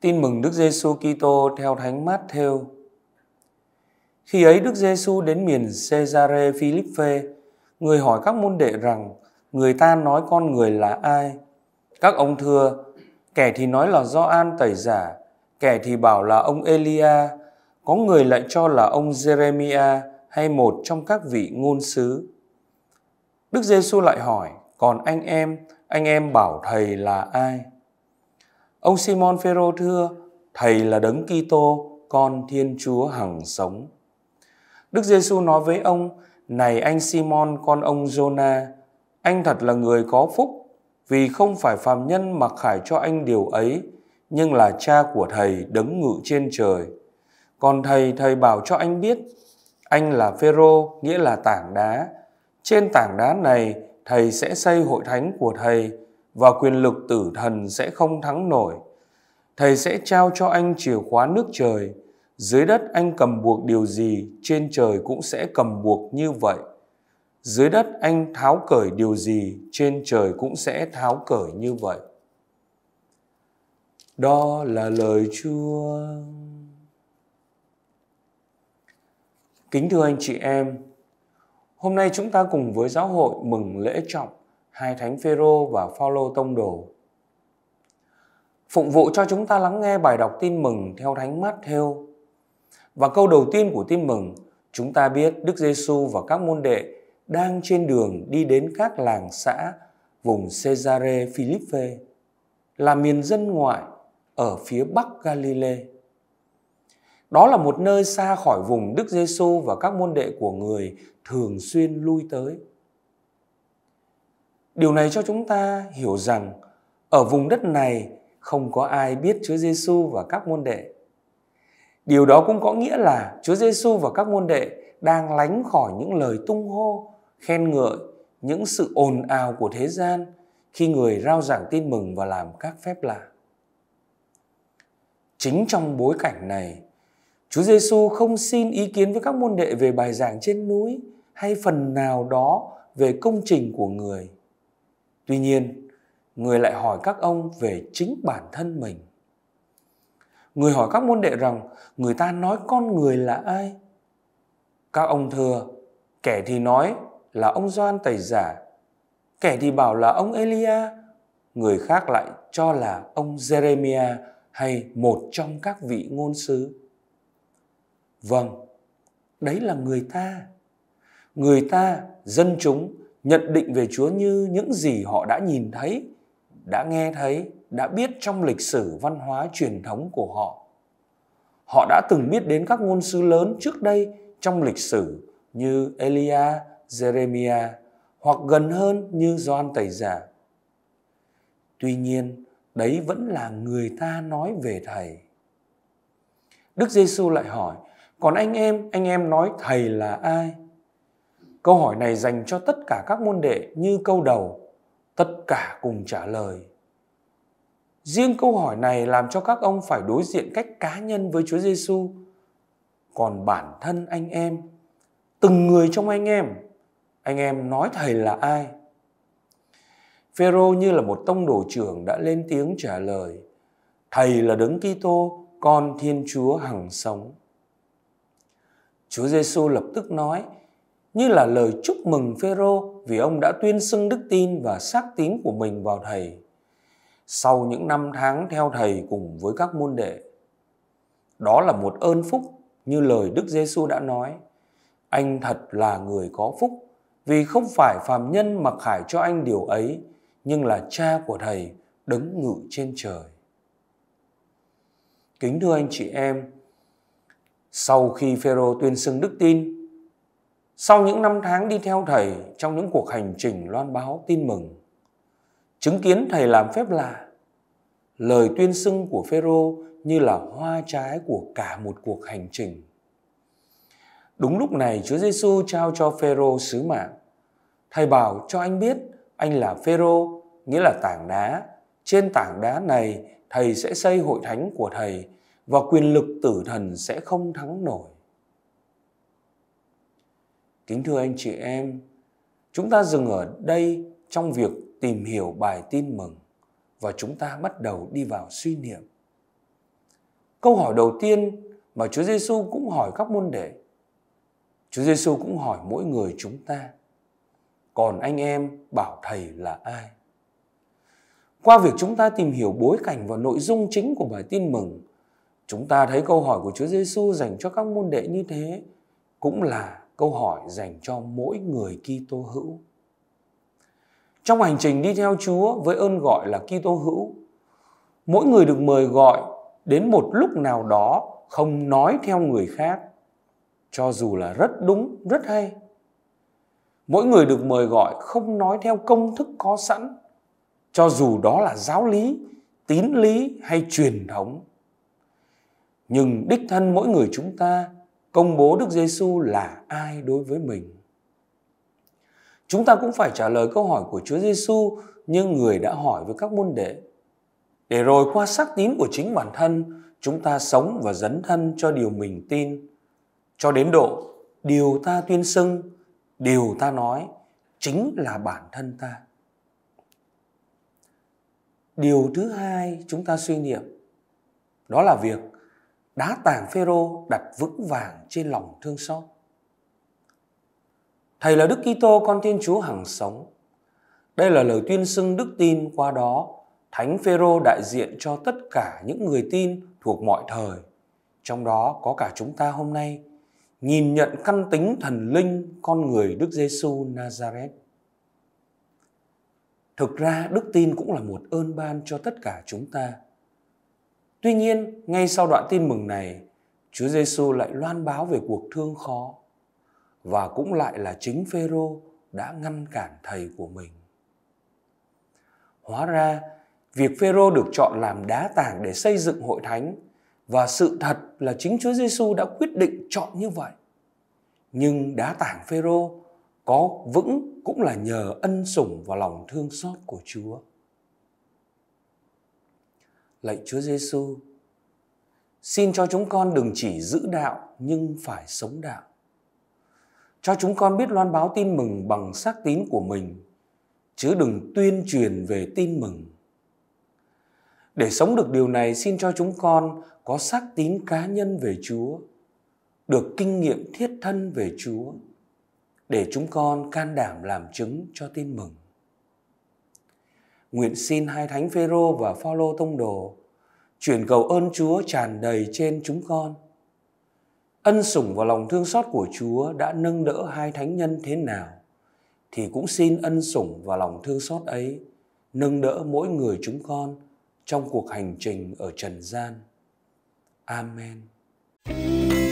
Tin mừng Đức Giêsu Kitô theo Thánh Mát Khi ấy Đức Giêsu đến miền Caesare Philippe, người hỏi các môn đệ rằng: Người ta nói con người là ai? Các ông thưa: Kẻ thì nói là do An tẩy giả, kẻ thì bảo là ông Elia, có người lại cho là ông Jeremia hay một trong các vị ngôn sứ. Đức Giêsu lại hỏi: Còn anh em, anh em bảo thầy là ai? Ông Simon Phêrô thưa: Thầy là Đấng Kitô, con Thiên Chúa hằng sống. Đức Giêsu nói với ông: Này anh Simon, con ông Jonah, anh thật là người có phúc, vì không phải phàm nhân mặc khải cho anh điều ấy, nhưng là cha của thầy đấng ngự trên trời. Còn thầy, thầy bảo cho anh biết, anh là Phêrô, nghĩa là tảng đá. Trên tảng đá này, thầy sẽ xây hội thánh của thầy và quyền lực tử thần sẽ không thắng nổi. Thầy sẽ trao cho anh chìa khóa nước trời, dưới đất anh cầm buộc điều gì, trên trời cũng sẽ cầm buộc như vậy. Dưới đất anh tháo cởi điều gì, trên trời cũng sẽ tháo cởi như vậy. Đó là lời Chúa. Kính thưa anh chị em, hôm nay chúng ta cùng với giáo hội mừng lễ trọng hai thánh Phêrô và Phaolô tông đồ. Phụng vụ cho chúng ta lắng nghe bài đọc tin mừng theo thánh Matthew. Và câu đầu tiên của tin mừng, chúng ta biết Đức Giêsu và các môn đệ đang trên đường đi đến các làng xã vùng Caesarea Philippe là miền dân ngoại ở phía bắc Galilee. Đó là một nơi xa khỏi vùng Đức Giêsu và các môn đệ của người thường xuyên lui tới. Điều này cho chúng ta hiểu rằng ở vùng đất này không có ai biết Chúa Giêsu và các môn đệ. Điều đó cũng có nghĩa là Chúa Giêsu và các môn đệ đang lánh khỏi những lời tung hô, khen ngợi, những sự ồn ào của thế gian khi người rao giảng tin mừng và làm các phép lạ. Chính trong bối cảnh này, Chúa Giêsu không xin ý kiến với các môn đệ về bài giảng trên núi hay phần nào đó về công trình của người Tuy nhiên, người lại hỏi các ông về chính bản thân mình. Người hỏi các môn đệ rằng người ta nói con người là ai? Các ông thưa kẻ thì nói là ông Doan Tẩy Giả, kẻ thì bảo là ông Elia, người khác lại cho là ông Jeremia hay một trong các vị ngôn sứ. Vâng, đấy là người ta. Người ta, dân chúng nhận định về Chúa như những gì họ đã nhìn thấy, đã nghe thấy, đã biết trong lịch sử văn hóa truyền thống của họ. Họ đã từng biết đến các ngôn sứ lớn trước đây trong lịch sử như Elia, Jeremiah hoặc gần hơn như Gioan Tẩy Giả. Tuy nhiên, đấy vẫn là người ta nói về Thầy. Đức Giêsu lại hỏi, còn anh em, anh em nói Thầy là ai? Câu hỏi này dành cho tất cả các môn đệ như câu đầu, tất cả cùng trả lời. Riêng câu hỏi này làm cho các ông phải đối diện cách cá nhân với Chúa Giêsu. Còn bản thân anh em, từng người trong anh em, anh em nói thầy là ai? Phêrô như là một tông đồ trưởng đã lên tiếng trả lời: Thầy là Đấng Kitô, con Thiên Chúa hằng sống. Chúa Giêsu lập tức nói: như là lời chúc mừng Phêrô vì ông đã tuyên xưng đức tin và xác tín của mình vào thầy. Sau những năm tháng theo thầy cùng với các môn đệ, đó là một ơn phúc như lời Đức Giêsu đã nói. Anh thật là người có phúc vì không phải phàm nhân mặc khải cho anh điều ấy, nhưng là cha của thầy đứng ngự trên trời. Kính thưa anh chị em, sau khi Phêrô tuyên xưng đức tin, sau những năm tháng đi theo thầy trong những cuộc hành trình loan báo tin mừng, chứng kiến thầy làm phép lạ, lời tuyên xưng của Phêrô như là hoa trái của cả một cuộc hành trình. Đúng lúc này Chúa Giêsu trao cho Phêrô sứ mạng. Thầy bảo cho anh biết anh là Phêrô, nghĩa là tảng đá. Trên tảng đá này thầy sẽ xây hội thánh của thầy và quyền lực tử thần sẽ không thắng nổi. Kính thưa anh chị em, chúng ta dừng ở đây trong việc tìm hiểu bài tin mừng và chúng ta bắt đầu đi vào suy niệm. Câu hỏi đầu tiên mà Chúa Giêsu cũng hỏi các môn đệ. Chúa Giêsu cũng hỏi mỗi người chúng ta. Còn anh em bảo thầy là ai? Qua việc chúng ta tìm hiểu bối cảnh và nội dung chính của bài tin mừng, chúng ta thấy câu hỏi của Chúa Giêsu dành cho các môn đệ như thế cũng là câu hỏi dành cho mỗi người Kitô hữu. Trong hành trình đi theo Chúa với ơn gọi là Kitô hữu, mỗi người được mời gọi đến một lúc nào đó không nói theo người khác, cho dù là rất đúng, rất hay. Mỗi người được mời gọi không nói theo công thức có sẵn, cho dù đó là giáo lý, tín lý hay truyền thống. Nhưng đích thân mỗi người chúng ta công bố Đức Giêsu là ai đối với mình. Chúng ta cũng phải trả lời câu hỏi của Chúa Giêsu như người đã hỏi với các môn đệ. Để rồi qua xác tín của chính bản thân, chúng ta sống và dấn thân cho điều mình tin, cho đến độ điều ta tuyên xưng, điều ta nói chính là bản thân ta. Điều thứ hai chúng ta suy niệm đó là việc đá tảng Phêrô đặt vững vàng trên lòng thương xót. Thầy là Đức Kitô con Thiên Chúa hằng sống. Đây là lời tuyên xưng đức tin qua đó Thánh Phêrô đại diện cho tất cả những người tin thuộc mọi thời, trong đó có cả chúng ta hôm nay, nhìn nhận căn tính thần linh con người Đức Giêsu Nazareth. Thực ra đức tin cũng là một ơn ban cho tất cả chúng ta Tuy nhiên, ngay sau đoạn tin mừng này, Chúa Giêsu lại loan báo về cuộc thương khó và cũng lại là chính Phêrô đã ngăn cản thầy của mình. Hóa ra, việc Phêrô được chọn làm đá tảng để xây dựng hội thánh và sự thật là chính Chúa Giêsu đã quyết định chọn như vậy. Nhưng đá tảng Phêrô có vững cũng là nhờ ân sủng và lòng thương xót của Chúa. Lạy Chúa Giêsu, xin cho chúng con đừng chỉ giữ đạo nhưng phải sống đạo. Cho chúng con biết loan báo tin mừng bằng xác tín của mình, chứ đừng tuyên truyền về tin mừng. Để sống được điều này, xin cho chúng con có xác tín cá nhân về Chúa, được kinh nghiệm thiết thân về Chúa, để chúng con can đảm làm chứng cho tin mừng nguyện xin hai thánh Phêrô và Phaolô tông đồ truyền cầu ơn Chúa tràn đầy trên chúng con. Ân sủng và lòng thương xót của Chúa đã nâng đỡ hai thánh nhân thế nào thì cũng xin ân sủng và lòng thương xót ấy nâng đỡ mỗi người chúng con trong cuộc hành trình ở trần gian. Amen.